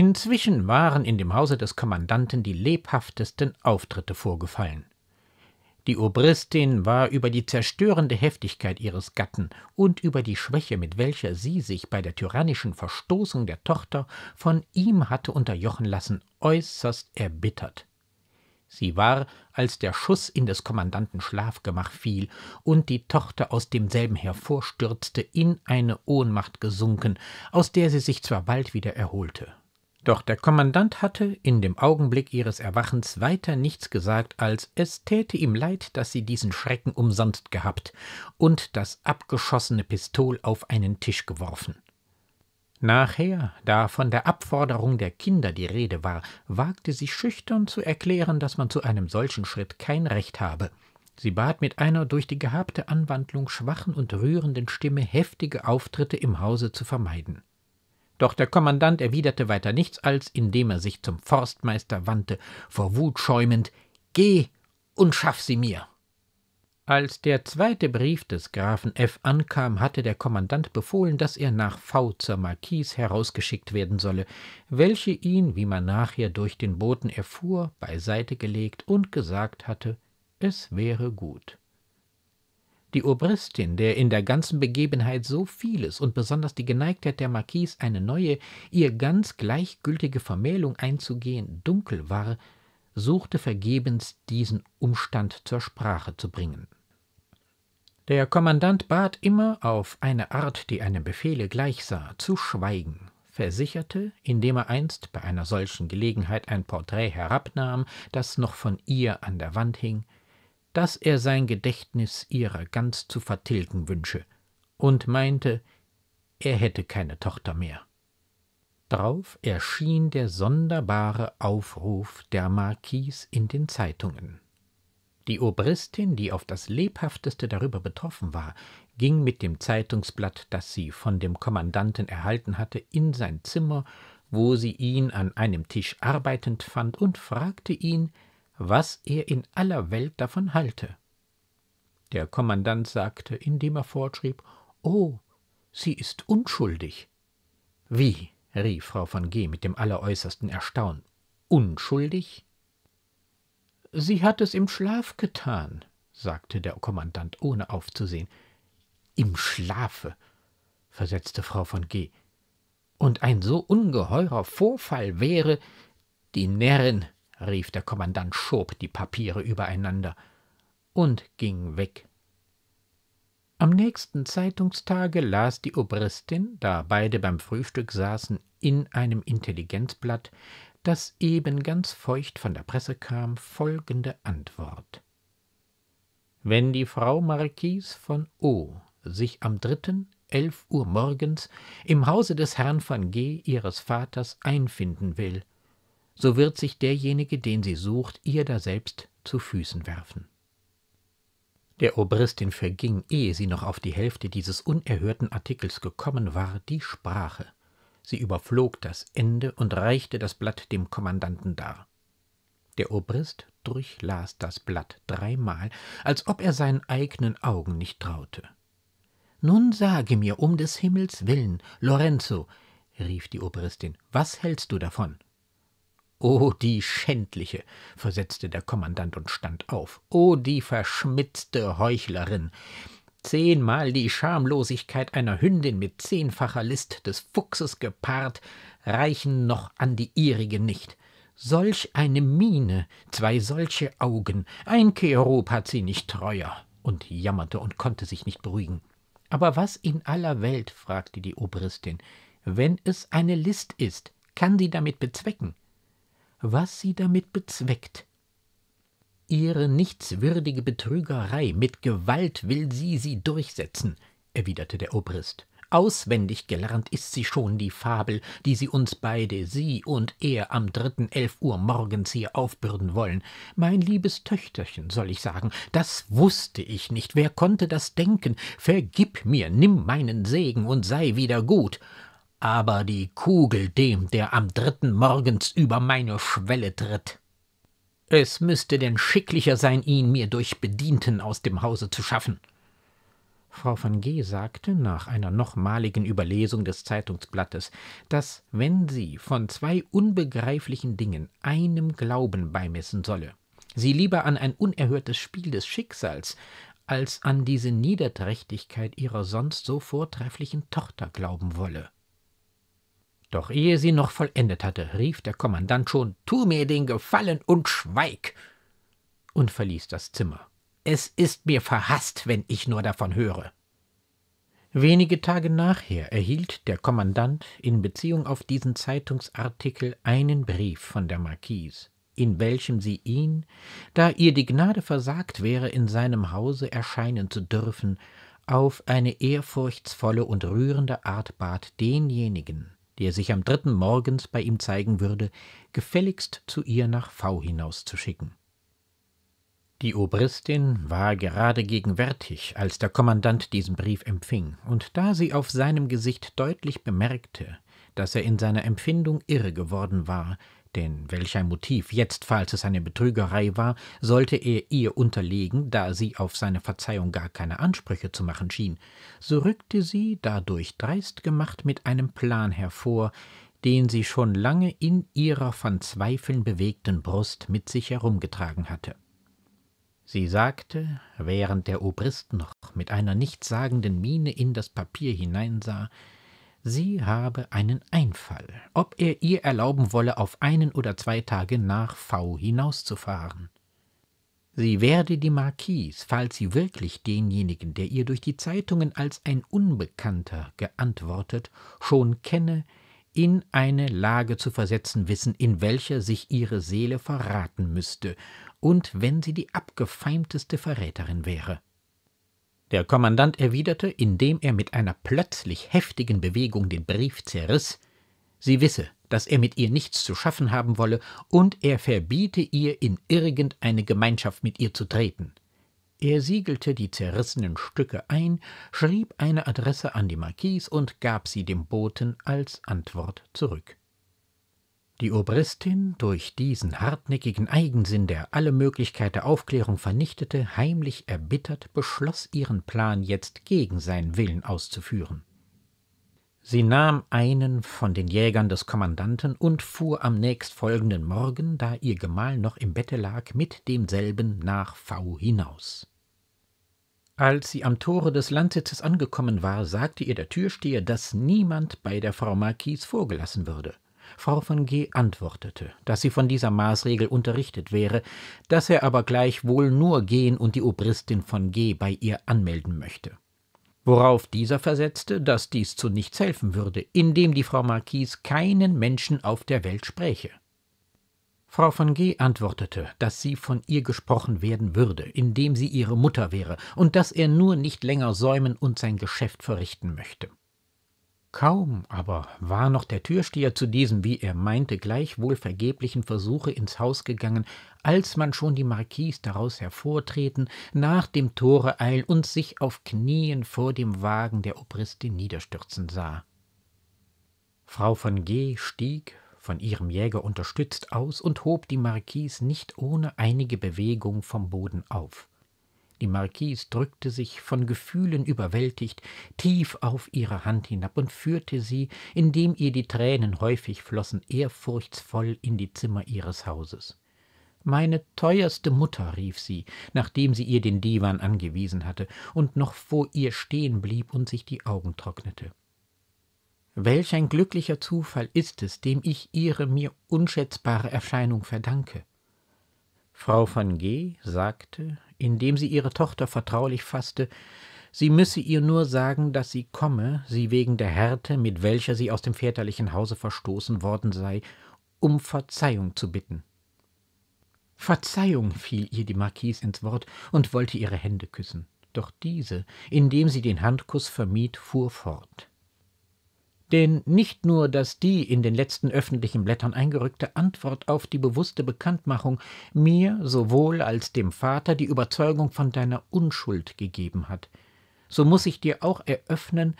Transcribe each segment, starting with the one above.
Inzwischen waren in dem Hause des Kommandanten die lebhaftesten Auftritte vorgefallen. Die Obristin war über die zerstörende Heftigkeit ihres Gatten und über die Schwäche, mit welcher sie sich bei der tyrannischen Verstoßung der Tochter von ihm hatte unterjochen lassen, äußerst erbittert. Sie war, als der Schuss in des Kommandanten Schlafgemach fiel und die Tochter aus demselben hervorstürzte, in eine Ohnmacht gesunken, aus der sie sich zwar bald wieder erholte. Doch der Kommandant hatte in dem Augenblick ihres Erwachens weiter nichts gesagt, als es täte ihm leid, dass sie diesen Schrecken umsonst gehabt und das abgeschossene Pistol auf einen Tisch geworfen. Nachher, da von der Abforderung der Kinder die Rede war, wagte sie schüchtern zu erklären, dass man zu einem solchen Schritt kein Recht habe. Sie bat mit einer durch die gehabte Anwandlung schwachen und rührenden Stimme heftige Auftritte im Hause zu vermeiden. Doch der Kommandant erwiderte weiter nichts als, indem er sich zum Forstmeister wandte, vor Wut schäumend Geh und schaff sie mir. Als der zweite Brief des Grafen F. ankam, hatte der Kommandant befohlen, dass er nach V. zur Marquise herausgeschickt werden solle, welche ihn, wie man nachher durch den Boten erfuhr, beiseite gelegt und gesagt hatte, es wäre gut. Die Obristin, der in der ganzen Begebenheit so vieles und besonders die Geneigtheit der Marquise, eine neue, ihr ganz gleichgültige Vermählung einzugehen, dunkel war, suchte vergebens, diesen Umstand zur Sprache zu bringen. Der Kommandant bat immer auf eine Art, die einem Befehle gleichsah, zu schweigen, versicherte, indem er einst bei einer solchen Gelegenheit ein Porträt herabnahm, das noch von ihr an der Wand hing, dass er sein Gedächtnis ihrer ganz zu vertilgen wünsche und meinte, er hätte keine Tochter mehr. Drauf erschien der sonderbare Aufruf der Marquis in den Zeitungen. Die Obristin, die auf das lebhafteste darüber betroffen war, ging mit dem Zeitungsblatt, das sie von dem Kommandanten erhalten hatte, in sein Zimmer, wo sie ihn an einem Tisch arbeitend fand und fragte ihn, was er in aller Welt davon halte. Der Kommandant sagte, indem er fortschrieb, Oh, sie ist unschuldig. Wie? rief Frau von G. mit dem alleräußersten Erstaunen. Unschuldig? Sie hat es im Schlaf getan, sagte der Kommandant, ohne aufzusehen. Im Schlafe, versetzte Frau von G. Und ein so ungeheurer Vorfall wäre, die Närrin, rief der Kommandant, schob die Papiere übereinander und ging weg. Am nächsten Zeitungstage las die Obristin, da beide beim Frühstück saßen, in einem Intelligenzblatt, das eben ganz feucht von der Presse kam, folgende Antwort. Wenn die Frau Marquise von O sich am 3. 11 Uhr morgens im Hause des Herrn von G. ihres Vaters einfinden will, so wird sich derjenige, den sie sucht, ihr daselbst zu Füßen werfen. Der Obristin verging, ehe sie noch auf die Hälfte dieses unerhörten Artikels gekommen war, die Sprache. Sie überflog das Ende und reichte das Blatt dem Kommandanten dar. Der Obrist durchlas das Blatt dreimal, als ob er seinen eigenen Augen nicht traute. Nun sage mir um des Himmels willen, Lorenzo, rief die Obristin, was hältst du davon? oh, die schändliche, versetzte der Kommandant und stand auf. oh, die verschmitzte Heuchlerin! Zehnmal die Schamlosigkeit einer Hündin mit zehnfacher List des Fuchses gepaart, reichen noch an die ihrige nicht. Solch eine Miene, zwei solche Augen, ein Cherub hat sie nicht treuer, und jammerte und konnte sich nicht beruhigen. Aber was in aller Welt, fragte die Obristin, wenn es eine List ist, kann sie damit bezwecken? was sie damit bezweckt. Ihre nichtswürdige Betrügerei mit Gewalt will sie sie durchsetzen, erwiderte der Obrist. Auswendig gelernt ist sie schon die Fabel, die sie uns beide, sie und er, am dritten elf Uhr morgens hier aufbürden wollen. Mein liebes Töchterchen, soll ich sagen, das wußte ich nicht. Wer konnte das denken? Vergib mir, nimm meinen Segen und sei wieder gut aber die Kugel dem, der am dritten morgens über meine Schwelle tritt. Es müsste denn schicklicher sein, ihn mir durch Bedienten aus dem Hause zu schaffen. Frau von G. sagte nach einer nochmaligen Überlesung des Zeitungsblattes, dass, wenn sie von zwei unbegreiflichen Dingen einem Glauben beimessen solle, sie lieber an ein unerhörtes Spiel des Schicksals als an diese Niederträchtigkeit ihrer sonst so vortrefflichen Tochter glauben wolle. Doch ehe sie noch vollendet hatte, rief der Kommandant schon Tu mir den Gefallen und schweig. und verließ das Zimmer. Es ist mir verhaßt, wenn ich nur davon höre. Wenige Tage nachher erhielt der Kommandant in Beziehung auf diesen Zeitungsartikel einen Brief von der Marquise, in welchem sie ihn, da ihr die Gnade versagt wäre, in seinem Hause erscheinen zu dürfen, auf eine ehrfurchtsvolle und rührende Art bat, denjenigen, die er sich am dritten Morgens bei ihm zeigen würde, gefälligst zu ihr nach V hinauszuschicken. Die Obristin war gerade gegenwärtig, als der Kommandant diesen Brief empfing, und da sie auf seinem Gesicht deutlich bemerkte, dass er in seiner Empfindung irre geworden war, denn welch ein Motiv jetzt, falls es eine Betrügerei war, sollte er ihr unterlegen, da sie auf seine Verzeihung gar keine Ansprüche zu machen schien, so rückte sie, dadurch dreist gemacht, mit einem Plan hervor, den sie schon lange in ihrer von Zweifeln bewegten Brust mit sich herumgetragen hatte. Sie sagte, während der Obrist noch mit einer nichtssagenden Miene in das Papier hineinsah, sie habe einen Einfall, ob er ihr erlauben wolle, auf einen oder zwei Tage nach V hinauszufahren. Sie werde die Marquise, falls sie wirklich denjenigen, der ihr durch die Zeitungen als ein Unbekannter geantwortet, schon kenne, in eine Lage zu versetzen wissen, in welcher sich ihre Seele verraten müsste, und wenn sie die abgefeimteste Verräterin wäre. Der Kommandant erwiderte, indem er mit einer plötzlich heftigen Bewegung den Brief zerriss, sie wisse, dass er mit ihr nichts zu schaffen haben wolle und er verbiete ihr, in irgendeine Gemeinschaft mit ihr zu treten. Er siegelte die zerrissenen Stücke ein, schrieb eine Adresse an die Marquise und gab sie dem Boten als Antwort zurück. Die Obristin, durch diesen hartnäckigen Eigensinn, der alle Möglichkeit der Aufklärung vernichtete, heimlich erbittert, beschloss ihren Plan jetzt gegen seinen Willen auszuführen. Sie nahm einen von den Jägern des Kommandanten und fuhr am nächstfolgenden Morgen, da ihr Gemahl noch im Bette lag, mit demselben nach V hinaus. Als sie am Tore des Landsitzes angekommen war, sagte ihr der Türsteher, dass niemand bei der Frau Marquise vorgelassen würde – Frau von G. antwortete, dass sie von dieser Maßregel unterrichtet wäre, dass er aber gleichwohl nur gehen und die Obristin von G. bei ihr anmelden möchte. Worauf dieser versetzte, dass dies zu nichts helfen würde, indem die Frau Marquise keinen Menschen auf der Welt spräche. Frau von G. antwortete, dass sie von ihr gesprochen werden würde, indem sie ihre Mutter wäre, und dass er nur nicht länger säumen und sein Geschäft verrichten möchte. Kaum aber war noch der Türsteher zu diesem, wie er meinte, gleichwohl vergeblichen Versuche ins Haus gegangen, als man schon die Marquise daraus hervortreten, nach dem Tore eilen und sich auf Knien vor dem Wagen der Obristin niederstürzen sah. Frau von G. stieg, von ihrem Jäger unterstützt, aus und hob die Marquise nicht ohne einige Bewegung vom Boden auf. Die Marquise drückte sich, von Gefühlen überwältigt, tief auf ihre Hand hinab und führte sie, indem ihr die Tränen häufig flossen, ehrfurchtsvoll in die Zimmer ihres Hauses. Meine teuerste Mutter, rief sie, nachdem sie ihr den Divan angewiesen hatte und noch vor ihr stehen blieb und sich die Augen trocknete. Welch ein glücklicher Zufall ist es, dem ich ihre mir unschätzbare Erscheinung verdanke. Frau von G. sagte, indem sie ihre Tochter vertraulich fasste, sie müsse ihr nur sagen, dass sie komme, sie wegen der Härte, mit welcher sie aus dem väterlichen Hause verstoßen worden sei, um Verzeihung zu bitten. Verzeihung fiel ihr die Marquise ins Wort und wollte ihre Hände küssen, doch diese, indem sie den Handkuss vermied, fuhr fort. Denn nicht nur, dass die in den letzten öffentlichen Blättern eingerückte Antwort auf die bewusste Bekanntmachung mir sowohl als dem Vater die Überzeugung von deiner Unschuld gegeben hat, so muß ich dir auch eröffnen,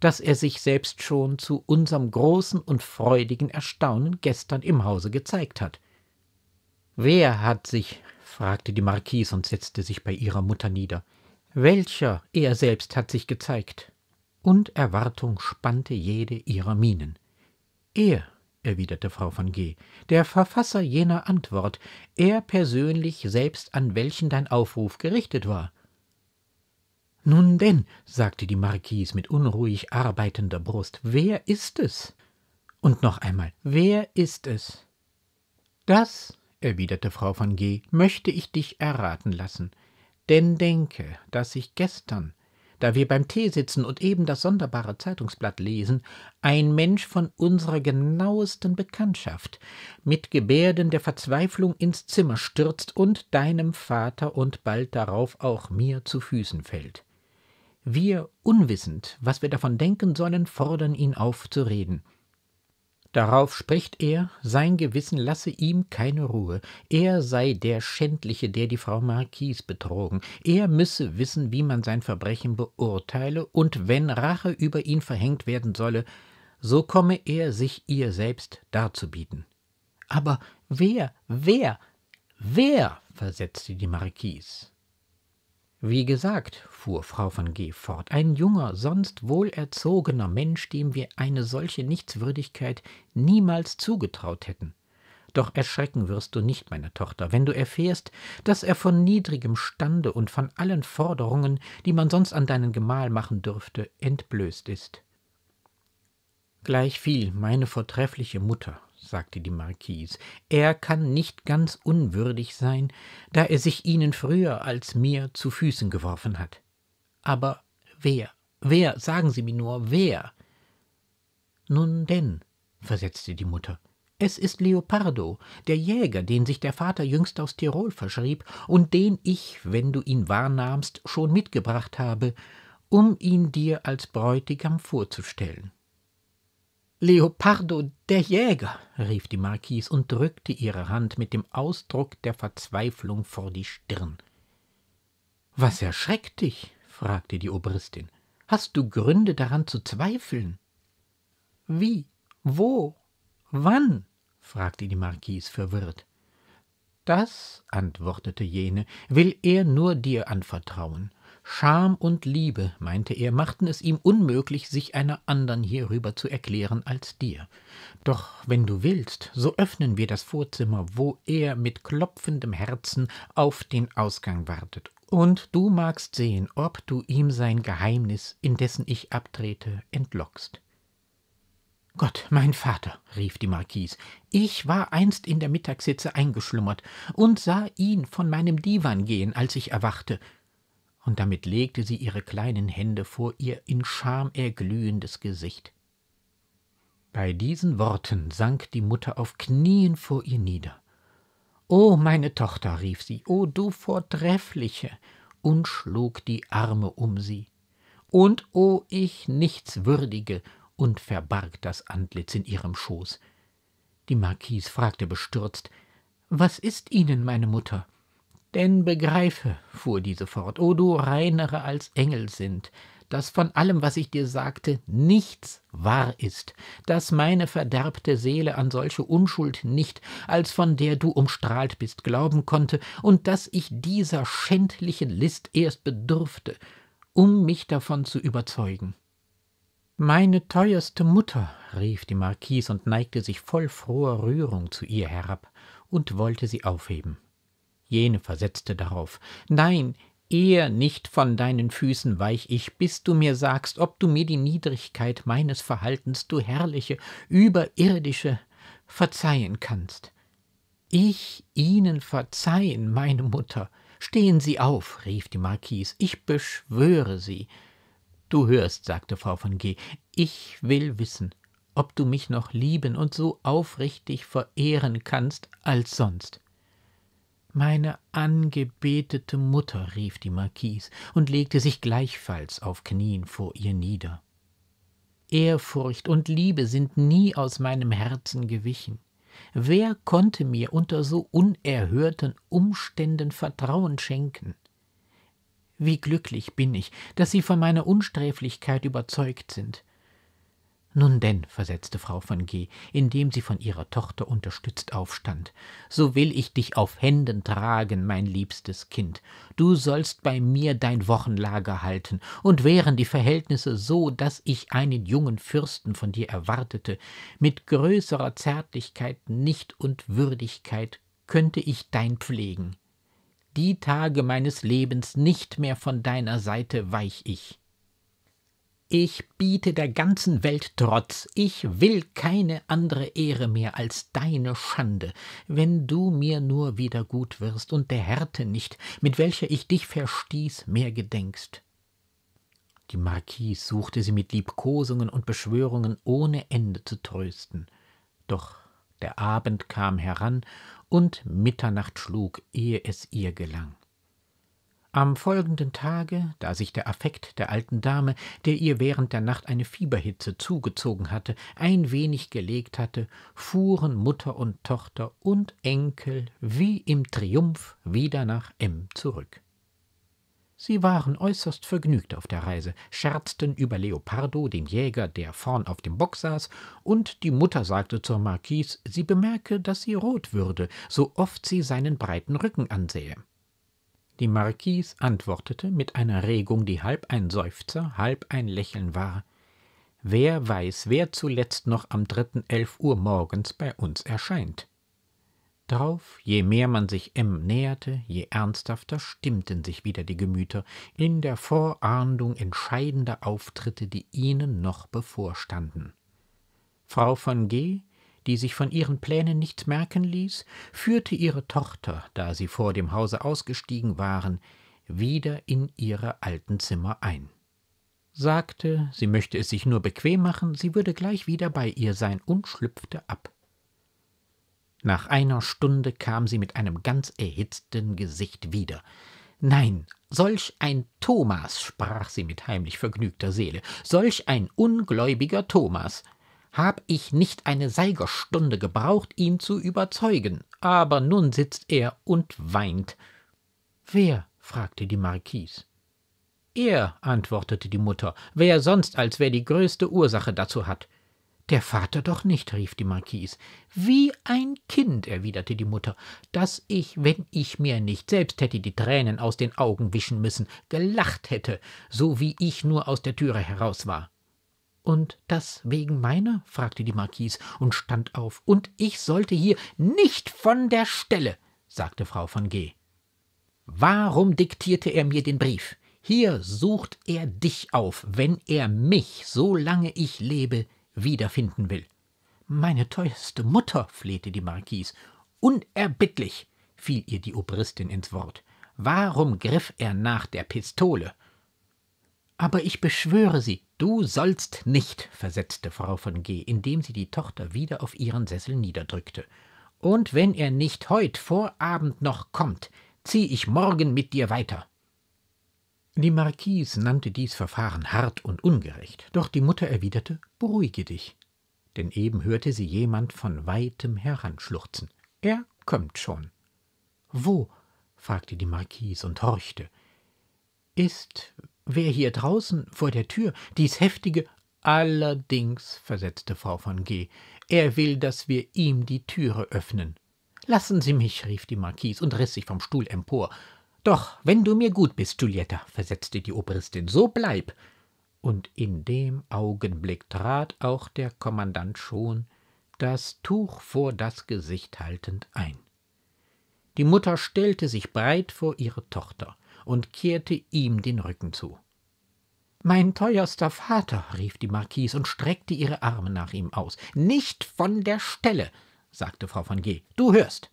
dass er sich selbst schon zu unserem großen und freudigen Erstaunen gestern im Hause gezeigt hat. Wer hat sich, fragte die Marquise und setzte sich bei ihrer Mutter nieder, welcher er selbst hat sich gezeigt? und Erwartung spannte jede ihrer Mienen. Er, erwiderte Frau von G., der Verfasser jener Antwort, er persönlich selbst, an welchen dein Aufruf gerichtet war. Nun denn, sagte die Marquise mit unruhig arbeitender Brust, wer ist es? Und noch einmal, wer ist es? Das, erwiderte Frau von G., möchte ich dich erraten lassen. Denn denke, dass ich gestern, da wir beim Tee sitzen und eben das sonderbare Zeitungsblatt lesen, ein Mensch von unserer genauesten Bekanntschaft, mit Gebärden der Verzweiflung ins Zimmer stürzt und deinem Vater und bald darauf auch mir zu Füßen fällt. Wir, unwissend, was wir davon denken sollen, fordern ihn auf zu reden – Darauf spricht er, sein Gewissen lasse ihm keine Ruhe, er sei der Schändliche, der die Frau Marquise betrogen, er müsse wissen, wie man sein Verbrechen beurteile, und wenn Rache über ihn verhängt werden solle, so komme er sich ihr selbst darzubieten. Aber wer, wer, wer, versetzte die Marquise, wie gesagt, fuhr Frau von G. fort, ein junger, sonst wohlerzogener Mensch, dem wir eine solche Nichtswürdigkeit niemals zugetraut hätten. Doch erschrecken wirst du nicht, meine Tochter, wenn du erfährst, dass er von niedrigem Stande und von allen Forderungen, die man sonst an deinen Gemahl machen dürfte, entblößt ist. Gleichviel, meine vortreffliche Mutter, sagte die Marquise, er kann nicht ganz unwürdig sein, da er sich Ihnen früher als mir zu Füßen geworfen hat. Aber wer, wer, sagen Sie mir nur, wer? Nun denn, versetzte die Mutter, es ist Leopardo, der Jäger, den sich der Vater jüngst aus Tirol verschrieb und den ich, wenn du ihn wahrnahmst, schon mitgebracht habe, um ihn dir als Bräutigam vorzustellen. Leopardo, der Jäger, rief die Marquise und drückte ihre Hand mit dem Ausdruck der Verzweiflung vor die Stirn. Was erschreckt dich? fragte die Obristin. Hast du Gründe daran zu zweifeln? Wie? Wo? Wann? fragte die Marquise verwirrt. Das, antwortete jene, will er nur dir anvertrauen. Scham und Liebe, meinte er, machten es ihm unmöglich, sich einer andern hierüber zu erklären als dir. Doch wenn du willst, so öffnen wir das Vorzimmer, wo er mit klopfendem Herzen auf den Ausgang wartet, und du magst sehen, ob du ihm sein Geheimnis, in dessen ich abtrete, entlockst. Gott, mein Vater, rief die Marquise, ich war einst in der Mittagshitze eingeschlummert und sah ihn von meinem Divan gehen, als ich erwachte und damit legte sie ihre kleinen Hände vor ihr in Scham erglühendes Gesicht. Bei diesen Worten sank die Mutter auf Knien vor ihr nieder. O meine Tochter, rief sie, o du Vortreffliche, und schlug die Arme um sie. Und o ich Nichtswürdige, und verbarg das Antlitz in ihrem Schoß. Die Marquise fragte bestürzt, Was ist Ihnen, meine Mutter? Denn begreife, fuhr diese fort, o du reinere als Engel sind, dass von allem, was ich dir sagte, nichts wahr ist, dass meine verderbte Seele an solche Unschuld nicht, als von der du umstrahlt bist, glauben konnte, und dass ich dieser schändlichen List erst bedurfte, um mich davon zu überzeugen. Meine teuerste Mutter, rief die Marquise und neigte sich voll froher Rührung zu ihr herab und wollte sie aufheben. Jene versetzte darauf Nein, eher nicht von deinen Füßen weich ich, bis du mir sagst, ob du mir die Niedrigkeit meines Verhaltens, du herrliche, überirdische, verzeihen kannst. Ich Ihnen verzeihen, meine Mutter. Stehen Sie auf, rief die Marquise, ich beschwöre Sie. Du hörst, sagte Frau von G., ich will wissen, ob du mich noch lieben und so aufrichtig verehren kannst als sonst. Meine angebetete Mutter, rief die Marquise und legte sich gleichfalls auf Knien vor ihr nieder. Ehrfurcht und Liebe sind nie aus meinem Herzen gewichen. Wer konnte mir unter so unerhörten Umständen Vertrauen schenken? Wie glücklich bin ich, dass Sie von meiner Unsträflichkeit überzeugt sind. Nun denn, versetzte Frau von G., indem sie von ihrer Tochter unterstützt aufstand, so will ich dich auf Händen tragen, mein liebstes Kind. Du sollst bei mir dein Wochenlager halten, und wären die Verhältnisse so, daß ich einen jungen Fürsten von dir erwartete, mit größerer Zärtlichkeit, Nicht und Würdigkeit könnte ich dein pflegen. Die Tage meines Lebens nicht mehr von deiner Seite weich ich. Ich biete der ganzen Welt Trotz, ich will keine andere Ehre mehr als deine Schande, wenn du mir nur wieder gut wirst und der Härte nicht, mit welcher ich dich verstieß, mehr gedenkst. Die Marquise suchte sie mit Liebkosungen und Beschwörungen ohne Ende zu trösten. Doch der Abend kam heran und Mitternacht schlug, ehe es ihr gelang. Am folgenden Tage, da sich der Affekt der alten Dame, der ihr während der Nacht eine Fieberhitze zugezogen hatte, ein wenig gelegt hatte, fuhren Mutter und Tochter und Enkel wie im Triumph wieder nach M zurück. Sie waren äußerst vergnügt auf der Reise, scherzten über Leopardo, den Jäger, der vorn auf dem Bock saß, und die Mutter sagte zur Marquise, sie bemerke, dass sie rot würde, so oft sie seinen breiten Rücken ansähe. Die Marquise antwortete mit einer Regung, die halb ein Seufzer, halb ein Lächeln war. Wer weiß, wer zuletzt noch am dritten elf Uhr morgens bei uns erscheint. Drauf, je mehr man sich M näherte, je ernsthafter stimmten sich wieder die Gemüter, in der Vorahndung entscheidender Auftritte, die ihnen noch bevorstanden. Frau von G die sich von ihren Plänen nichts merken ließ, führte ihre Tochter, da sie vor dem Hause ausgestiegen waren, wieder in ihre alten Zimmer ein sagte, sie möchte es sich nur bequem machen, sie würde gleich wieder bei ihr sein und schlüpfte ab. Nach einer Stunde kam sie mit einem ganz erhitzten Gesicht wieder. Nein, solch ein Thomas, sprach sie mit heimlich vergnügter Seele, solch ein ungläubiger Thomas hab ich nicht eine Seigerstunde gebraucht, ihn zu überzeugen, aber nun sitzt er und weint. Wer? fragte die Marquise. Er, antwortete die Mutter, wer sonst als wer die größte Ursache dazu hat. Der Vater doch nicht, rief die Marquise. Wie ein Kind, erwiderte die Mutter, dass ich, wenn ich mir nicht selbst hätte die Tränen aus den Augen wischen müssen, gelacht hätte, so wie ich nur aus der Türe heraus war. Und das wegen meiner? fragte die Marquise und stand auf. Und ich sollte hier nicht von der Stelle, sagte Frau von G. Warum diktierte er mir den Brief? Hier sucht er dich auf, wenn er mich, solange ich lebe, wiederfinden will. Meine teuerste Mutter, flehte die Marquise. Unerbittlich, fiel ihr die Obristin ins Wort. Warum griff er nach der Pistole? Aber ich beschwöre Sie, Du sollst nicht, versetzte Frau von G., indem sie die Tochter wieder auf ihren Sessel niederdrückte. Und wenn er nicht heut vor Abend noch kommt, zieh ich morgen mit dir weiter. Die Marquise nannte dies Verfahren hart und ungerecht, doch die Mutter erwiderte, beruhige dich, denn eben hörte sie jemand von weitem heranschluchzen. Er kommt schon. Wo? fragte die Marquise und horchte. Ist wer hier draußen vor der Tür dies heftige Allerdings, versetzte Frau von G., er will, dass wir ihm die Türe öffnen. Lassen Sie mich, rief die Marquise und riß sich vom Stuhl empor. Doch, wenn du mir gut bist, Giulietta, versetzte die Oberistin, so bleib. Und in dem Augenblick trat auch der Kommandant schon, das Tuch vor das Gesicht haltend ein. Die Mutter stellte sich breit vor ihre Tochter und kehrte ihm den Rücken zu. Mein teuerster Vater, rief die Marquise und streckte ihre Arme nach ihm aus. Nicht von der Stelle, sagte Frau von G. Du hörst.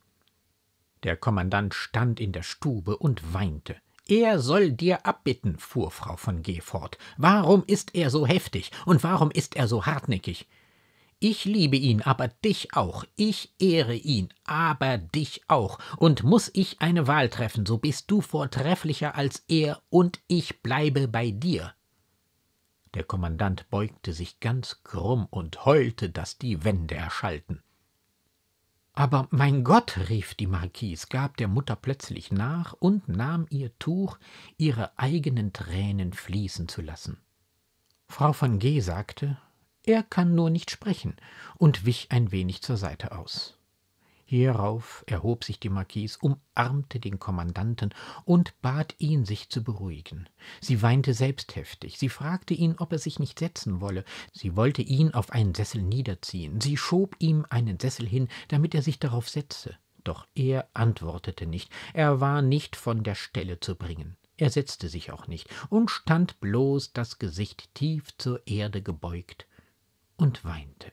Der Kommandant stand in der Stube und weinte. Er soll dir abbitten, fuhr Frau von G. fort. Warum ist er so heftig und warum ist er so hartnäckig? Ich liebe ihn, aber dich auch. Ich ehre ihn, aber dich auch. Und muss ich eine Wahl treffen, so bist du vortrefflicher als er und ich bleibe bei dir. Der Kommandant beugte sich ganz krumm und heulte, daß die Wände erschallten. Aber mein Gott, rief die Marquise, gab der Mutter plötzlich nach und nahm ihr Tuch, ihre eigenen Tränen fließen zu lassen. Frau von G. sagte, er kann nur nicht sprechen und wich ein wenig zur Seite aus. Hierauf erhob sich die Marquise, umarmte den Kommandanten und bat ihn, sich zu beruhigen. Sie weinte selbst heftig, sie fragte ihn, ob er sich nicht setzen wolle, sie wollte ihn auf einen Sessel niederziehen, sie schob ihm einen Sessel hin, damit er sich darauf setze. Doch er antwortete nicht, er war nicht von der Stelle zu bringen. Er setzte sich auch nicht und stand bloß das Gesicht tief zur Erde gebeugt und weinte.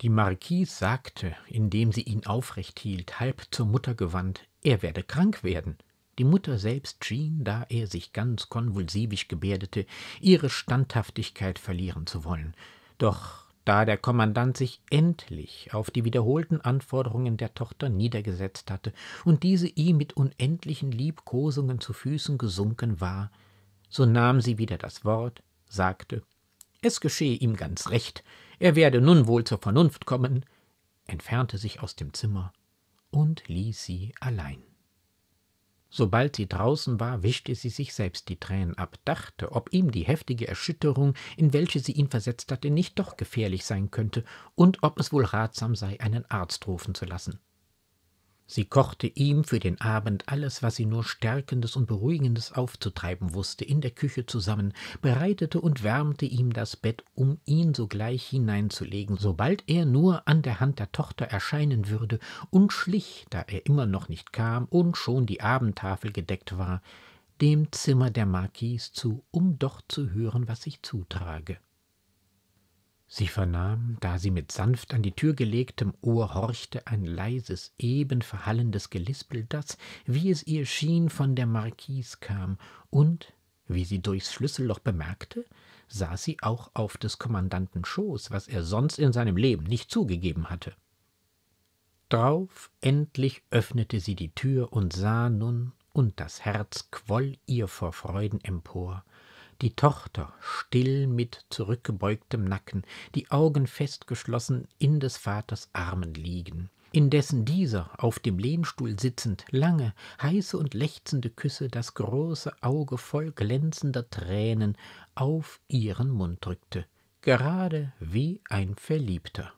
Die Marquise sagte, indem sie ihn aufrecht hielt, halb zur Mutter gewandt, er werde krank werden. Die Mutter selbst schien, da er sich ganz konvulsivisch gebärdete, ihre Standhaftigkeit verlieren zu wollen. Doch da der Kommandant sich endlich auf die wiederholten Anforderungen der Tochter niedergesetzt hatte und diese ihm mit unendlichen Liebkosungen zu Füßen gesunken war, so nahm sie wieder das Wort, sagte es geschehe ihm ganz recht, er werde nun wohl zur Vernunft kommen, entfernte sich aus dem Zimmer und ließ sie allein. Sobald sie draußen war, wischte sie sich selbst die Tränen ab, dachte, ob ihm die heftige Erschütterung, in welche sie ihn versetzt hatte, nicht doch gefährlich sein könnte und ob es wohl ratsam sei, einen Arzt rufen zu lassen. Sie kochte ihm für den Abend alles, was sie nur Stärkendes und Beruhigendes aufzutreiben wusste, in der Küche zusammen, bereitete und wärmte ihm das Bett, um ihn sogleich hineinzulegen, sobald er nur an der Hand der Tochter erscheinen würde, und schlich, da er immer noch nicht kam und schon die Abendtafel gedeckt war, dem Zimmer der Marquis zu, um doch zu hören, was sich zutrage. Sie vernahm, da sie mit sanft an die Tür gelegtem Ohr horchte, ein leises, eben verhallendes Gelispel, das, wie es ihr schien, von der Marquise kam, und, wie sie durchs Schlüsselloch bemerkte, saß sie auch auf des Kommandanten Schoß, was er sonst in seinem Leben nicht zugegeben hatte. Drauf endlich öffnete sie die Tür und sah nun, und das Herz quoll ihr vor Freuden empor, die Tochter still mit zurückgebeugtem Nacken, die Augen festgeschlossen in des Vaters Armen liegen indessen dieser, auf dem Lehnstuhl sitzend, lange, heiße und lechzende Küsse das große Auge voll glänzender Tränen auf ihren Mund drückte, gerade wie ein Verliebter.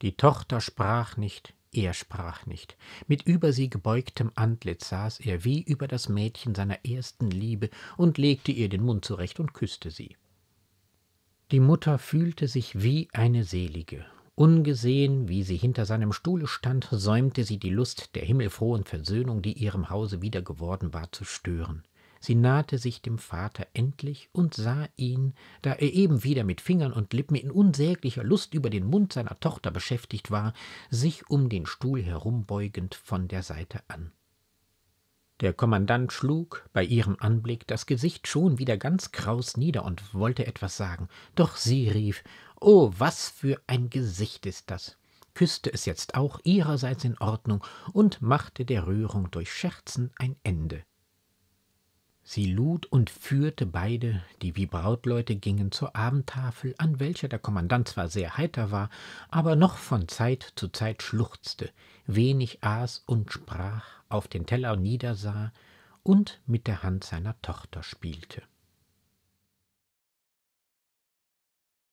Die Tochter sprach nicht, er sprach nicht. Mit über sie gebeugtem Antlitz saß er wie über das Mädchen seiner ersten Liebe und legte ihr den Mund zurecht und küßte sie. Die Mutter fühlte sich wie eine Selige. Ungesehen, wie sie hinter seinem Stuhle stand, säumte sie die Lust der himmelfrohen Versöhnung, die ihrem Hause wieder geworden war, zu stören. Sie nahte sich dem Vater endlich und sah ihn, da er eben wieder mit Fingern und Lippen in unsäglicher Lust über den Mund seiner Tochter beschäftigt war, sich um den Stuhl herumbeugend von der Seite an. Der Kommandant schlug bei ihrem Anblick das Gesicht schon wieder ganz kraus nieder und wollte etwas sagen, doch sie rief Oh, was für ein Gesicht ist das küßte es jetzt auch ihrerseits in Ordnung und machte der Rührung durch Scherzen ein Ende. Sie lud und führte beide, die wie Brautleute gingen, zur Abendtafel, an welcher der Kommandant zwar sehr heiter war, aber noch von Zeit zu Zeit schluchzte, wenig aß und sprach, auf den Teller niedersah und mit der Hand seiner Tochter spielte.